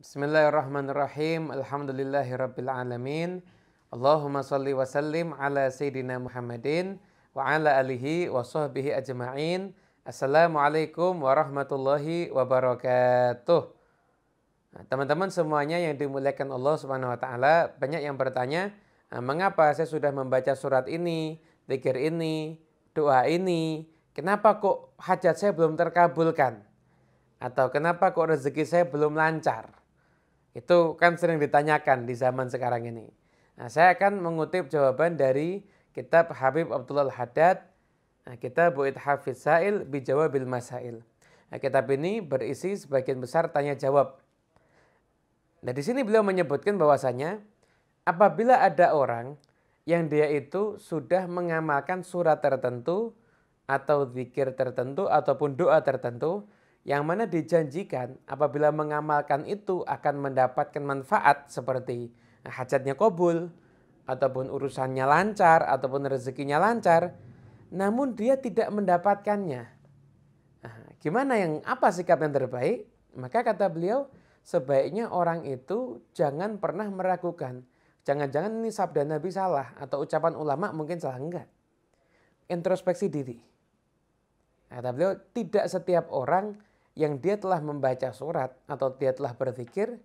Bismillahirrahmanirrahim. Alhamdulillahirabbil alamin. Allahumma salli wa sallim ala sayyidina Muhammadin wa ala alihi wa sahbihi ajma'in. Assalamualaikum warahmatullahi wabarakatuh. teman nah, teman-teman semuanya yang dimuliakan Allah Subhanahu wa taala, banyak yang bertanya, ah, mengapa saya sudah membaca surat ini, zikir ini, doa ini, kenapa kok hajat saya belum terkabulkan? Atau kenapa kok rezeki saya belum lancar? Itu kan sering ditanyakan di zaman sekarang ini. Nah, saya akan mengutip jawaban dari kitab Habib Abdullah Al-Haddad, eh, kitab Bu'id Hafiz Sa'il Bijawabil Masail. Nah, kitab ini berisi sebagian besar tanya jawab. Nah, di sini beliau menyebutkan bahwasanya apabila ada orang yang dia itu sudah mengamalkan surat tertentu atau zikir tertentu ataupun doa tertentu, yang mana dijanjikan apabila mengamalkan itu akan mendapatkan manfaat seperti eh, hajatnya kobul, ataupun urusannya lancar, ataupun rezekinya lancar, namun dia tidak mendapatkannya. Nah, gimana yang apa sikap yang terbaik? Maka kata beliau, sebaiknya orang itu jangan pernah meragukan. Jangan-jangan ini sabda Nabi salah atau ucapan ulama mungkin salah enggak. Introspeksi diri. Kata beliau, tidak setiap orang yang dia telah membaca surat atau dia telah berzikir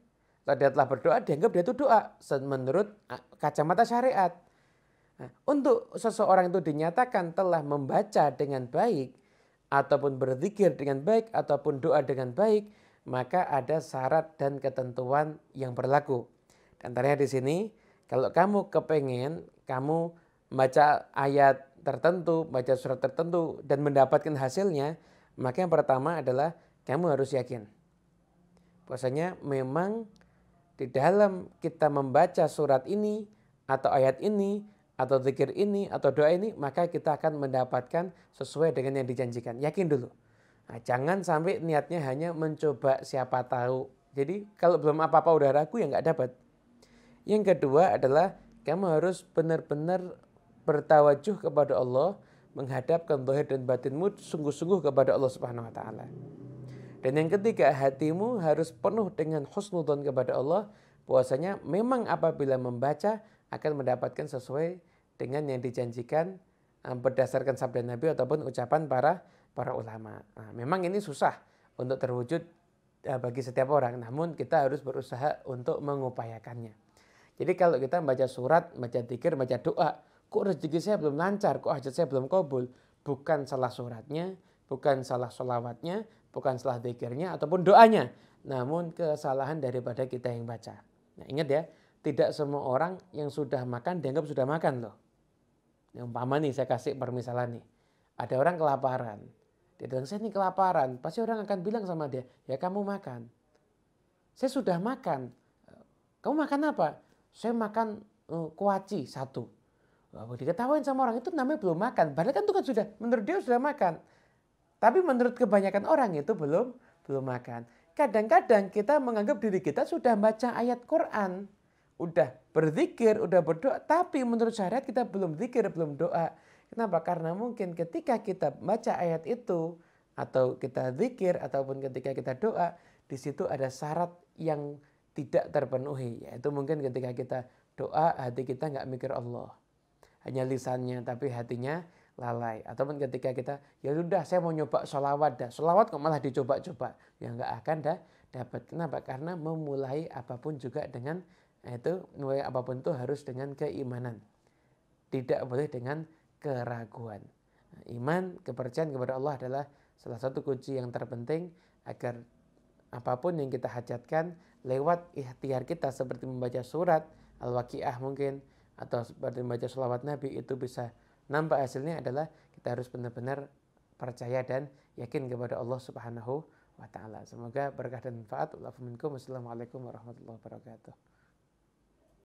atau dia telah berdoa dianggap dia itu doa menurut ah, kacamata syariat. Nah, untuk seseorang itu dinyatakan telah membaca dengan baik ataupun berzikir dengan baik ataupun doa dengan baik, maka ada syarat dan ketentuan yang berlaku. dan ternyata di sini, kalau kamu kepengen kamu baca ayat tertentu, baca surat tertentu dan mendapatkan hasilnya, maka yang pertama adalah kamu harus yakin. Bahwasanya memang di dalam kita membaca surat ini atau ayat ini atau zikir ini atau doa ini maka kita akan mendapatkan sesuai dengan yang dijanjikan. Yakin dulu. Nah, jangan sampai niatnya hanya mencoba siapa tahu. Jadi kalau belum apa-apa udah ragu ya nggak dapat. Yang kedua adalah kamu harus benar-benar bertawajuh kepada Allah, menghadapkan zahir dan batinmu sungguh-sungguh kepada Allah Subhanahu wa taala. Dan yang ketiga, hatimu harus penuh dengan husnudon kepada Allah. puasanya memang apabila membaca akan mendapatkan sesuai dengan yang dijanjikan eh, berdasarkan sabda Nabi ataupun ucapan para para ulama. Nah, memang ini susah untuk terwujud eh, bagi setiap orang, namun kita harus berusaha untuk mengupayakannya. Jadi kalau kita membaca surat, baca tikir, baca doa, kok rezeki saya belum lancar, kok hajat saya belum kabul, bukan salah suratnya, bukan salah solawatnya, bukan setelah zikirnya ataupun doanya, namun kesalahan daripada kita yang baca. Nah, ingat ya, tidak semua orang yang sudah makan dianggap sudah makan loh. Yang umpama nih saya kasih permisalan nih. Ada orang kelaparan. Dia bilang, saya ini kelaparan. Pasti orang akan bilang sama dia, ya kamu makan. Saya sudah makan. Kamu makan apa? Saya makan uh, kuaci satu. Wah, diketahuin sama orang itu namanya belum makan. Padahal kan itu kan sudah, menurut dia sudah makan. Tapi menurut kebanyakan orang itu belum belum makan. Kadang-kadang kita menganggap diri kita sudah baca ayat Quran, udah berzikir, udah berdoa, tapi menurut syariat kita belum zikir, belum doa. Kenapa? Karena mungkin ketika kita baca ayat itu atau kita zikir ataupun ketika kita doa, di situ ada syarat yang tidak terpenuhi, yaitu mungkin ketika kita doa hati kita nggak mikir Allah, hanya lisannya tapi hatinya lalai. Ataupun ketika kita, ya sudah saya mau nyoba sholawat dah. Sholawat kok malah dicoba-coba. Ya nggak akan dah dapat. Kenapa? Karena memulai apapun juga dengan eh, itu mulai apapun itu harus dengan keimanan. Tidak boleh dengan keraguan. Iman, kepercayaan kepada Allah adalah salah satu kunci yang terpenting agar apapun yang kita hajatkan lewat ikhtiar kita seperti membaca surat Al-Waqi'ah mungkin atau seperti membaca sholawat Nabi itu bisa nampak hasilnya adalah kita harus benar-benar percaya dan yakin kepada Allah Subhanahu wa taala. Semoga berkah dan manfaat. Wassalamualaikum warahmatullahi wabarakatuh.